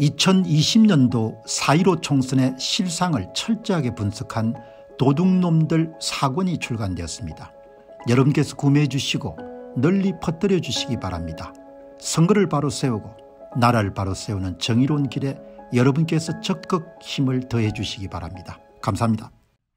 2020년도 4.15 총선의 실상을 철저하게 분석한 도둑놈들 사권이 출간되었습니다. 여러분께서 구매해 주시고 널리 퍼뜨려 주시기 바랍니다. 선거를 바로 세우고 나라를 바로 세우는 정의로운 길에 여러분께서 적극 힘을 더해 주시기 바랍니다. 감사합니다.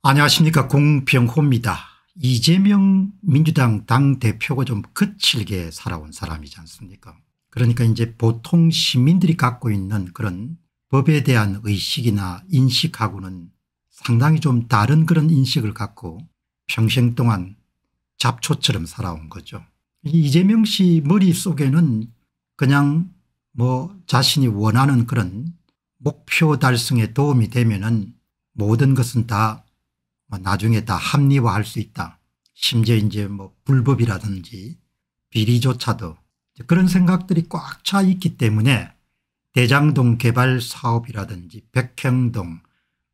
안녕하십니까 공병호입니다. 이재명 민주당 당대표가 좀 거칠게 살아온 사람이지 않습니까 그러니까 이제 보통 시민들이 갖고 있는 그런 법에 대한 의식이나 인식하고는 상당히 좀 다른 그런 인식을 갖고 평생 동안 잡초처럼 살아온 거죠. 이재명 씨 머릿속에는 그냥 뭐 자신이 원하는 그런 목표 달성에 도움이 되면은 모든 것은 다 뭐 나중에 다 합리화할 수 있다. 심지어 이제 뭐 불법이라든지 비리조차도 그런 생각들이 꽉 차 있기 때문에 대장동 개발 사업이라든지 백형동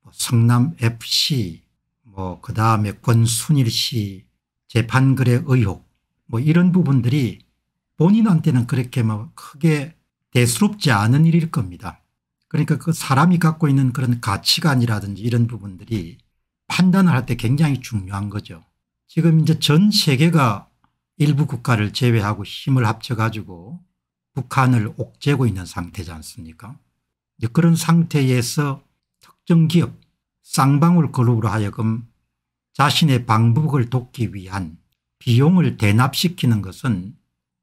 뭐 성남FC 뭐 그다음에 권순일 씨 재판글의 의혹 뭐 이런 부분들이 본인한테는 그렇게 뭐 크게 대수롭지 않은 일일 겁니다. 그러니까 그 사람이 갖고 있는 그런 가치관이라든지 이런 부분들이 판단을 할 때 굉장히 중요한 거죠. 지금 이제 전 세계가 일부 국가를 제외하고 힘을 합쳐가지고 북한을 옥죄고 있는 상태지 않습니까 그런 상태에서 특정 기업 쌍방울 그룹으로 하여금 자신의 방북을 돕기 위한 비용을 대납시키는 것은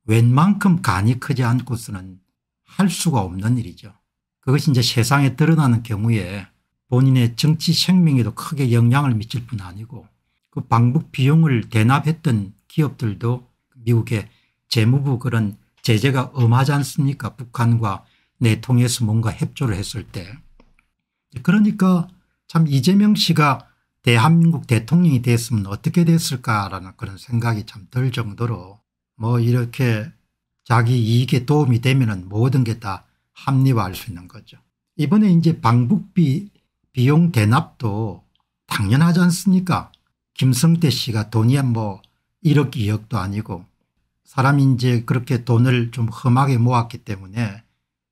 웬만큼 간이 크지 않고서는 할 수가 없는 일이죠. 그것이 이제 세상에 드러나는 경우에 본인의 정치 생명에도 크게 영향을 미칠 뿐 아니고 그 방북 비용을 대납했던 기업들도 미국의 재무부 그런 제재가 엄하지 않습니까? 북한과 내통해서 뭔가 협조를 했을 때. 그러니까 참 이재명 씨가 대한민국 대통령이 됐으면 어떻게 됐을까라는 그런 생각이 참 들 정도로 뭐 이렇게 자기 이익에 도움이 되면은 모든 게 다 합리화할 수 있는 거죠. 이번에 이제 방북비 비용 대납도 당연하지 않습니까? 김성태 씨가 돈이 뭐 1억 2억도 아니고 사람이 이제 그렇게 돈을 좀 험하게 모았기 때문에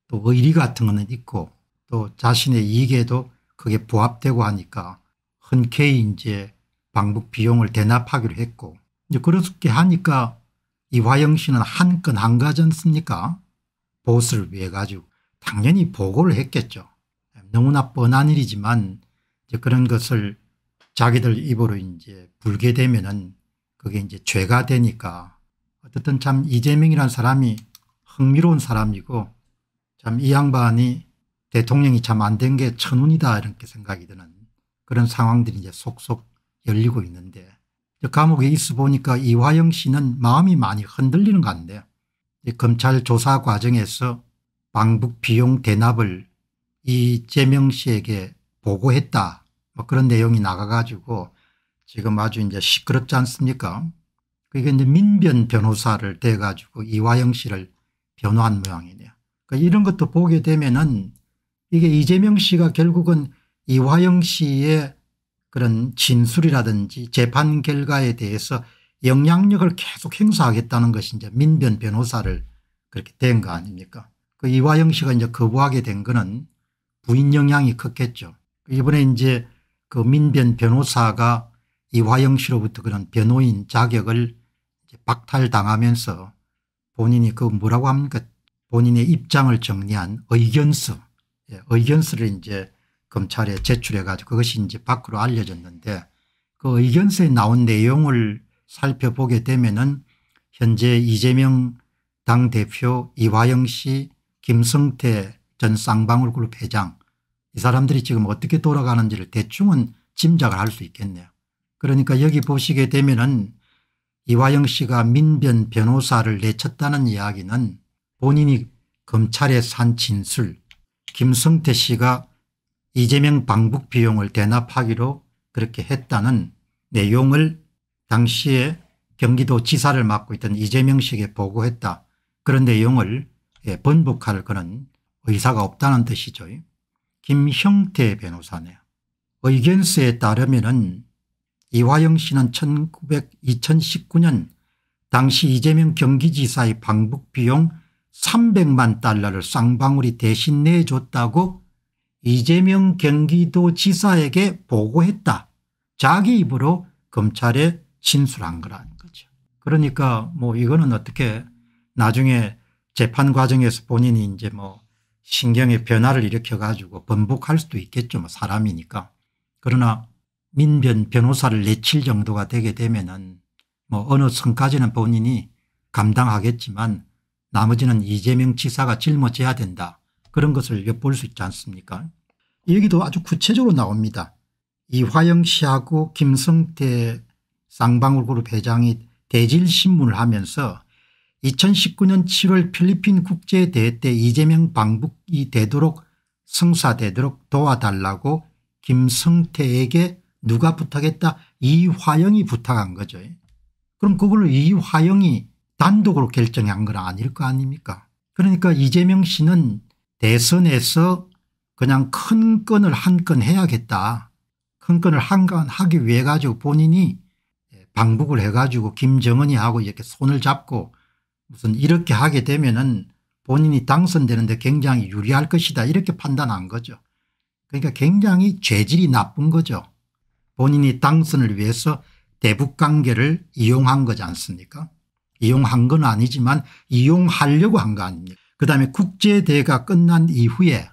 또 의리 같은 거는 있고 또 자신의 이익에도 그게 부합되고 하니까 흔쾌히 이제 방북 비용을 대납하기로 했고 이제 그렇게 하니까 이화영 씨는 한 건한 가지 않습니까 보스를 위해 가지고 당연히 보고를 했겠죠. 너무나 뻔한 일이지만 이제 그런 것을 자기들 입으로 이제 불게 되면은 그게 이제 죄가 되니까 어쨌든 참 이재명이란 사람이 흥미로운 사람이고 참 이 양반이 대통령이 참 안 된 게 천운이다 이렇게 생각이 드는 그런 상황들이 이제 속속 열리고 있는데 감옥에 있어 보니까 이화영 씨는 마음이 많이 흔들리는 것 같네요. 검찰 조사 과정에서 방북 비용 대납을 이재명 씨에게 보고했다 뭐 그런 내용이 나가가지고 지금 아주 이제 시끄럽지 않습니까? 그게 이제 민변 변호사를 대 가지고 이화영 씨를 변호한 모양이네요. 그러니까 이런 것도 보게 되면은 이게 이재명 씨가 결국은 이화영 씨의 그런 진술이라든지 재판 결과에 대해서 영향력을 계속 행사하겠다는 것이 이제 민변 변호사를 그렇게 된 거 아닙니까? 그 이화영 씨가 이제 거부하게 된 거는 부인 영향이 컸겠죠. 이번에 이제 그 민변 변호사가 이화영 씨로부터 그런 변호인 자격을 박탈당하면서 본인이 그 뭐라고 합니까 그 본인의 입장을 정리한 의견서 예, 의견서를 이제 검찰에 제출해 가지고 그것이 이제 밖으로 알려졌는데 그 의견서에 나온 내용을 살펴보게 되면은 현재 이재명 당대표 이화영 씨 김성태 전 쌍방울그룹 회장 이 사람들이 지금 어떻게 돌아가는지를 대충은 짐작을 할 수 있겠네요. 그러니까 여기 보시게 되면은 이화영 씨가 민변 변호사를 내쳤다는 이야기는 본인이 검찰에 산 진술 김성태 씨가 이재명 방북 비용을 대납하기로 그렇게 했다는 내용을 당시에 경기도 지사를 맡고 있던 이재명 씨에게 보고했다. 그런 내용을 예, 번복할 그런 의사가 없다는 뜻이죠. 김형태 변호사네요. 의견서에 따르면 이화영 씨는 1 9 2 0 9년 당시 이재명 경기지사의 방북 비용 300만 달러를 쌍방울이 대신 내줬다고 이재명 경기도지사에게 보고했다. 자기 입으로 검찰에 진술한 거라는 거죠. 그러니까 뭐 이거는 어떻게 나중에 재판 과정에서 본인이 이제 뭐 신경의 변화를 일으켜 가지고 번복할 수도 있겠죠. 뭐 사람이니까. 그러나 민변 변호사를 내칠 정도가 되게 되면은 뭐 어느 선까지는 본인이 감당하겠지만 나머지는 이재명 지사가 짊어져야 된다 그런 것을 엿볼 수 있지 않습니까 여기도 아주 구체적으로 나옵니다. 이화영 씨하고 김성태 쌍방울그룹 회장이 대질신문을 하면서 2019년 7월 필리핀 국제대회 때 이재명 방북이 되도록 성사되도록 도와달라고 김성태에게 누가 부탁했다 이화영이 부탁한 거죠. 그럼 그걸 이화영이 단독으로 결정한 건 아닐 거 아닙니까 그러니까 이재명 씨는 대선에서 그냥 큰 건을 한 건 해야겠다. 큰 건을 한 건 하기 위해 가지고 본인이 방북을 해가지고 김정은이 하고 이렇게 손을 잡고 무슨 이렇게 하게 되면은 본인이 당선되는데 굉장히 유리할 것이다 이렇게 판단한 거죠. 그러니까 굉장히 죄질이 나쁜 거죠. 본인이 당선을 위해서 대북관계를 이용한 거지 않습니까 이용한 건 아니지만 이용하려고 한 거 아닙니까 그다음에 국제대회가 끝난 이후에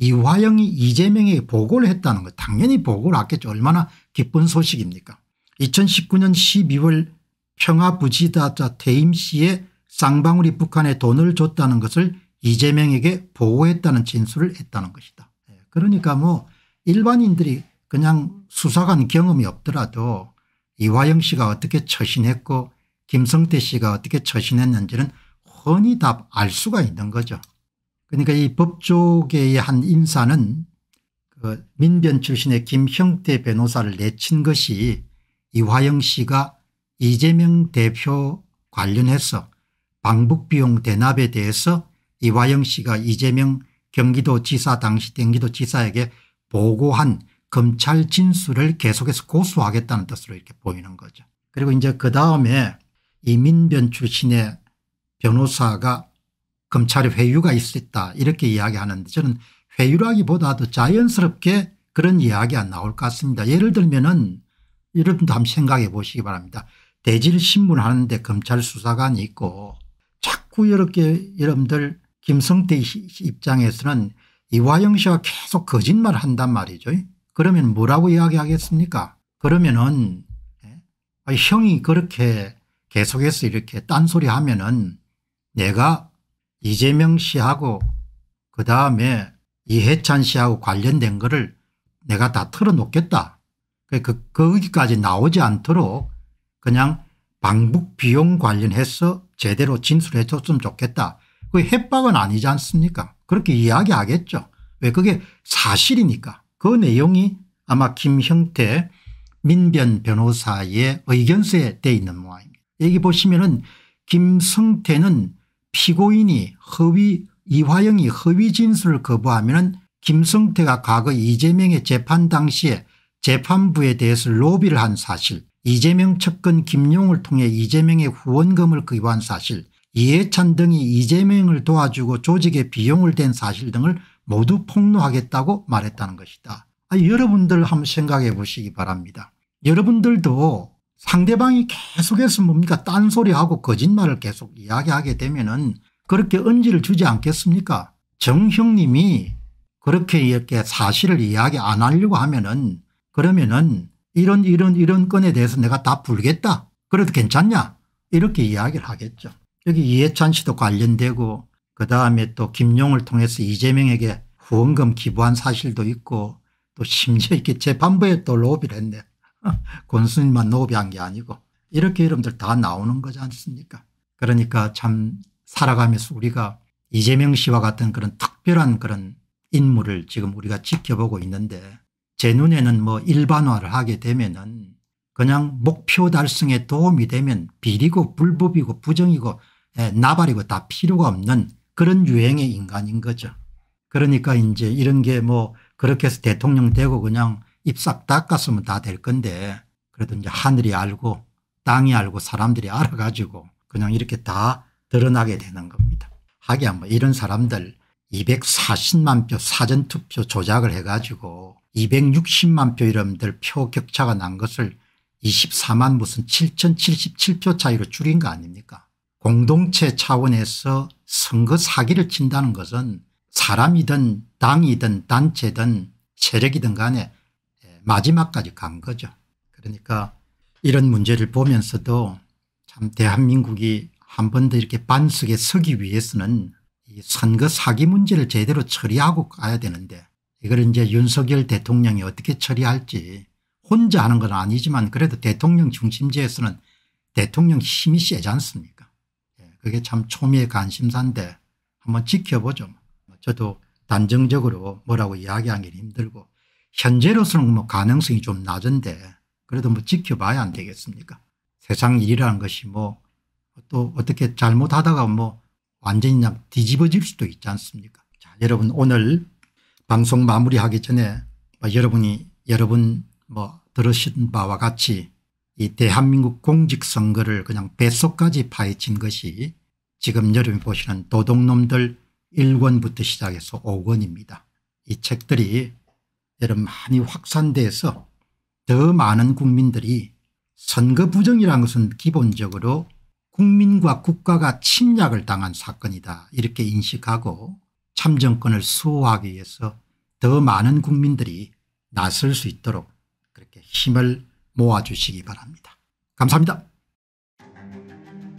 이화영이 이재명에게 보고를 했다는 거 당연히 보고를 했겠죠 얼마나 기쁜 소식입니까 2019년 12월 평화부지다자 퇴임 시에 쌍방울이 북한에 돈을 줬다는 것을 이재명에게 보고했다는 진술을 했다는 것이다. 예, 그러니까 뭐 일반인들이 그냥 수사관 경험이 없더라도 이화영 씨가 어떻게 처신했고 김성태 씨가 어떻게 처신했는지는 흔히다 알 수가 있는 거죠. 그러니까 이 법조계의 한 인사는 그 민변 출신의 김형태 변호사를 내친 것이 이화영 씨가 이재명 대표 관련해서 방북비용 대납에 대해서 이화영 씨가 이재명 경기도지사 당시 경기도지사에게 보고한 검찰 진술을 계속해서 고수하겠다는 뜻으로 이렇게 보이는 거죠. 그리고 이제 그 다음에 이민변 출신의 변호사가 검찰에 회유가 있을수있다 이렇게 이야기하는데 저는 회유라기보다도 자연스럽게 그런 이야기가 나올 것 같습니다. 예를 들면 은 여러분도 한번 생각해 보시기 바랍니다. 대질신문 하는데 검찰 수사관이 있고 자꾸 이렇게 여러분들 김성태 입장에서는 이화영 씨가 계속 거짓말 을 한단 말이죠. 그러면 뭐라고 이야기하겠습니까? 그러면은 예? 형이 그렇게 계속해서 이렇게 딴소리 하면은 내가 이재명 씨하고 그 다음에 이해찬 씨하고 관련된 거를 내가 다 털어놓겠다. 그, 그, 거기까지 나오지 않도록 그냥 방북 비용 관련해서 제대로 진술해 줬으면 좋겠다. 그 협박은 아니지 않습니까? 그렇게 이야기하겠죠. 왜 그게 사실이니까. 그 내용이 아마 김형태 민변 변호사의 의견서에 되어 있는 모양입니다. 여기 보시면 은 김성태는 피고인이 허위 이화영이 허위 진술을 거부하면 김성태가 과거 이재명의 재판 당시에 재판부에 대해서 로비를 한 사실 이재명 측근 김용을 통해 이재명의 후원금을 거부한 사실 이해찬 등이 이재명을 도와주고 조직에 비용을 댄 사실 등을 모두 폭로하겠다고 말했다는 것이다. 아, 여러분들 한번 생각해 보시기 바랍니다. 여러분들도 상대방이 계속해서 뭡니까 딴소리하고 거짓말을 계속 이야기하게 되면 은 그렇게 은지를 주지 않겠습니까 정형님이 그렇게 이렇게 사실을 이야기 안 하려고 하면 은 그러면 은 이런 이런 이런 건에 대해서 내가 다 불겠다 그래도 괜찮냐 이렇게 이야기를 하겠죠. 여기 이해찬 씨도 관련되고 그다음에 또 김용을 통해서 이재명에게 후원금 기부한 사실도 있고 또 심지어 이렇게 재판부에 또 로비를 했네. 권순일만 로비한 게 아니고 이렇게 이름들 다 나오는 거지 않습니까 그러니까 참 살아가면서 우리가 이재명 씨와 같은 그런 특별한 그런 인물을 지금 우리가 지켜보고 있는데 제 눈에는 뭐 일반화를 하게 되면은 그냥 목표 달성에 도움이 되면 비리고 불법이고 부정이고 예, 나발이고 다 필요가 없는 그런 유행의 인간인 거죠. 그러니까 이제 이런 게 뭐 그렇게 해서 대통령 되고 그냥 입싹 닦았으면 다 될 건데 그래도 이제 하늘이 알고 땅이 알고 사람들이 알아가지고 그냥 이렇게 다 드러나게 되는 겁니다. 하기야 뭐 이런 사람들 240만 표 사전투표 조작을 해가지고 260만 표 이름들 표 격차가 난 것을 24만 무슨 7,077표 차이로 줄인 거 아닙니까 공동체 차원에서 선거 사기를 친다는 것은 사람이든 당이든 단체든 세력이든 간에 예, 마지막까지 간 거죠. 그러니까 이런 문제를 보면서도 참 대한민국이 한 번 더 이렇게 반석에 서기 위해서는 이 선거 사기 문제를 제대로 처리하고 가야 되는데 이걸 이제 윤석열 대통령이 어떻게 처리할지 혼자 하는 건 아니지만 그래도 대통령 중심지에서는 대통령 힘이 세지 않습니까 그게 참 초미의 관심사인데 한번 지켜보죠. 저도 단정적으로 뭐라고 이야기하기는 힘들고 현재로서는 뭐 가능성이 좀 낮은데 그래도 뭐 지켜봐야 안 되겠습니까 세상 일이라는 것이 뭐 또 어떻게 잘못하다가 뭐 완전히 그냥 뒤집어질 수도 있지 않습니까 자 여러분 오늘 방송 마무리하기 전에 뭐 여러분이 여러분 뭐 들으신 바와 같이 이 대한민국 공직선거를 그냥 뱃속까지 파헤친 것이 지금 여러분 보시는 도둑놈들 1권부터 시작해서 5권입니다. 이 책들이 여러분 많이 확산돼서 더 많은 국민들이 선거 부정이라는 것은 기본적으로 국민과 국가가 침략을 당한 사건이다 이렇게 인식하고 참정권을 수호하기 위해서 더 많은 국민들이 나설 수 있도록 그렇게 힘을 모아주시기 바랍니다. 감사합니다.